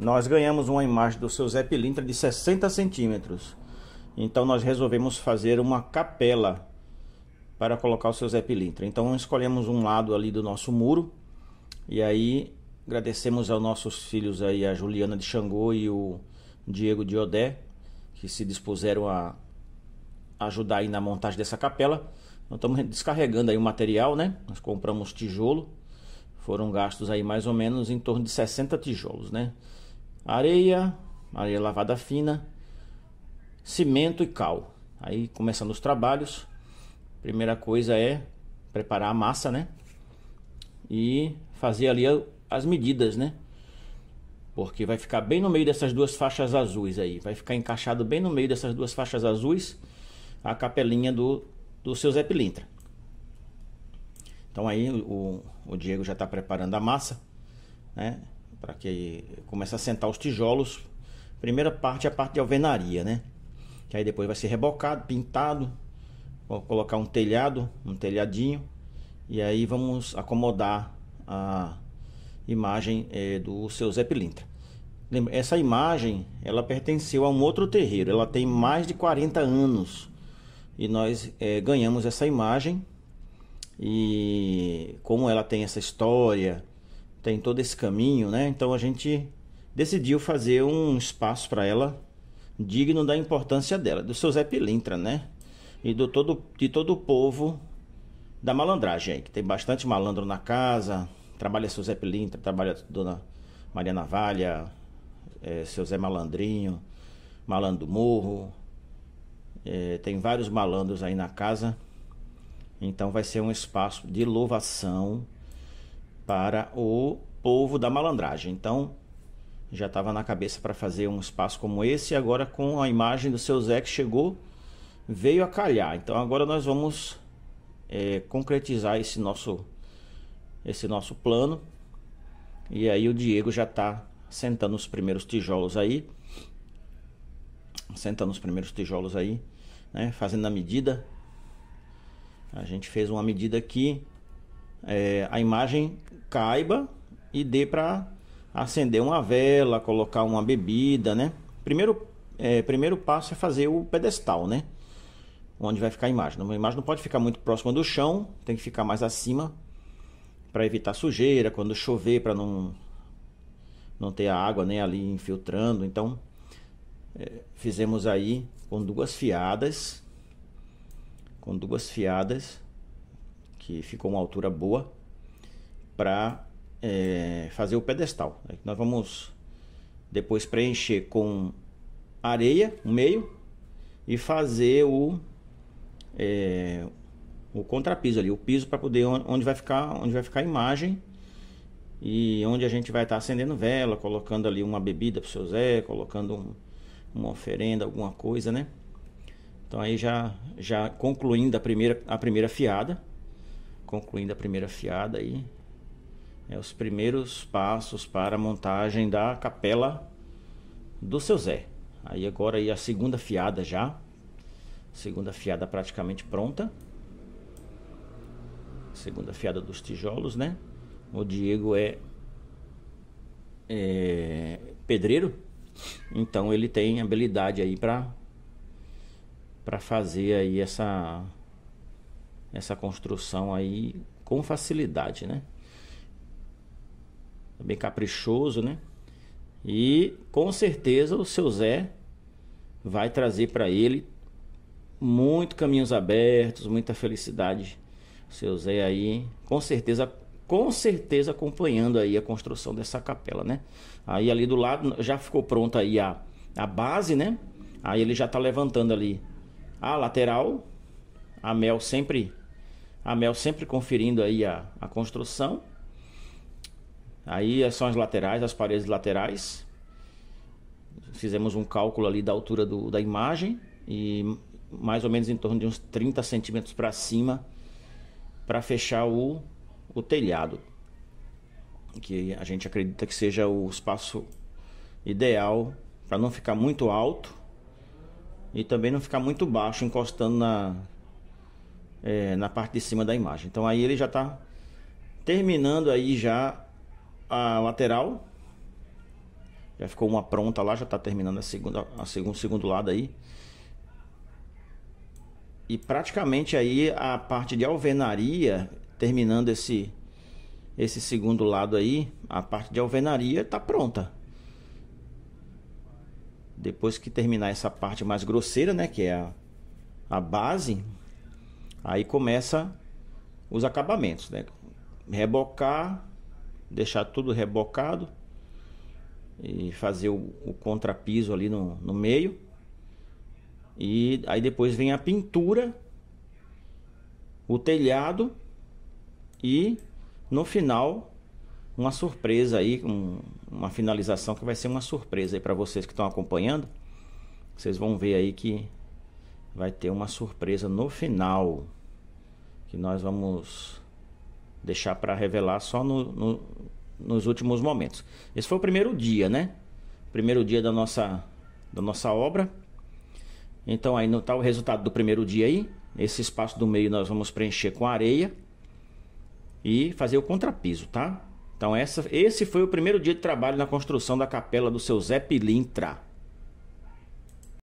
nós ganhamos uma imagem do seu Zé Pilintra de 60 centímetros. Então nós resolvemos fazer uma capela para colocar o seu Zé Pilintra. Então escolhemos um lado ali do nosso muro e aí agradecemos aos nossos filhos aí, a Juliana de Xangô e o Diego de Odé, que se dispuseram a ajudar aí na montagem dessa capela. Nós estamos descarregando aí o material, né? Nós compramos tijolo. Foram gastos aí mais ou menos em torno de 60 tijolos, né? areia, areia lavada fina, cimento e cal. Aí começando os trabalhos, primeira coisa é preparar a massa, né? E fazer ali as medidas, né? Porque vai ficar bem no meio dessas duas faixas azuis aí, vai ficar encaixado bem no meio dessas duas faixas azuis a capelinha do, do seu Zé Pilintra. Então aí o, o Diego já está preparando a massa, né? para que comece a sentar os tijolos. Primeira parte é a parte de alvenaria, né? Que aí depois vai ser rebocado, pintado, vou colocar um telhado, um telhadinho, e aí vamos acomodar a imagem é, do seu Zé Pilintra. Lembra, essa imagem, ela pertenceu a um outro terreiro, ela tem mais de 40 anos, e nós é, ganhamos essa imagem, e como ela tem essa história tem todo esse caminho, né? Então a gente decidiu fazer um espaço para ela digno da importância dela, do seu Zé Pilintra, né? E do todo, de todo o povo da malandragem aí, que tem bastante malandro na casa, trabalha seu Zé Pilintra, trabalha Dona Maria Navalha, é, seu Zé Malandrinho, Malandro Morro, é, tem vários malandros aí na casa. Então vai ser um espaço de louvação para o povo da malandragem. Então, já estava na cabeça para fazer um espaço como esse, e agora com a imagem do seu Zé que chegou, veio a calhar. Então, agora nós vamos é, concretizar esse nosso, esse nosso plano. E aí, o Diego já está sentando os primeiros tijolos aí. Sentando os primeiros tijolos aí, né? fazendo a medida. A gente fez uma medida aqui é, a imagem caiba e dê para acender uma vela, colocar uma bebida, né? Primeiro, é, primeiro passo é fazer o pedestal, né? Onde vai ficar a imagem. Uma imagem não pode ficar muito próxima do chão, tem que ficar mais acima para evitar sujeira, quando chover, para não, não ter a água nem né, ali infiltrando. Então, é, fizemos aí com duas fiadas, com duas fiadas, que ficou uma altura boa para é, fazer o pedestal. É nós vamos depois preencher com areia, o meio, e fazer o, é, o contrapiso ali, o piso para poder onde vai ficar, onde vai ficar a imagem e onde a gente vai estar tá acendendo vela, colocando ali uma bebida para o seu Zé, colocando um, uma oferenda, alguma coisa, né? Então aí já já concluindo a primeira a primeira fiada, concluindo a primeira fiada aí. É os primeiros passos para a montagem da capela do seu Zé. Aí agora aí a segunda fiada já. Segunda fiada praticamente pronta. Segunda fiada dos tijolos, né? O Diego é, é pedreiro, então ele tem habilidade aí para para fazer aí essa essa construção aí com facilidade, né? É Bem caprichoso, né? E com certeza o seu Zé vai trazer para ele muito caminhos abertos, muita felicidade. O seu Zé aí, com certeza, com certeza acompanhando aí a construção dessa capela, né? Aí ali do lado já ficou pronta aí a, a base, né? Aí ele já tá levantando ali a lateral. A Mel sempre a Mel sempre conferindo aí a, a construção. Aí é são as laterais, as paredes laterais. Fizemos um cálculo ali da altura do, da imagem e mais ou menos em torno de uns 30 centímetros para cima para fechar o, o telhado, que a gente acredita que seja o espaço ideal para não ficar muito alto e também não ficar muito baixo encostando na, é, na parte de cima da imagem. Então aí ele já está terminando aí já a lateral. Já ficou uma pronta lá, já está terminando a segunda, a segundo, segundo lado aí. E praticamente aí a parte de alvenaria, terminando esse esse segundo lado aí, a parte de alvenaria está pronta. Depois que terminar essa parte mais grosseira, né, que é a, a base, Aí começa os acabamentos, né? Rebocar, deixar tudo rebocado e fazer o, o contrapiso ali no, no meio. E aí depois vem a pintura, o telhado e no final uma surpresa aí, um, uma finalização que vai ser uma surpresa aí para vocês que estão acompanhando. Vocês vão ver aí que vai ter uma surpresa no final que nós vamos deixar para revelar só no, no, nos últimos momentos. Esse foi o primeiro dia, né? Primeiro dia da nossa da nossa obra. Então aí não tá o resultado do primeiro dia aí. Esse espaço do meio nós vamos preencher com areia e fazer o contrapiso, tá? Então essa, esse foi o primeiro dia de trabalho na construção da capela do seu Zé Pilintra.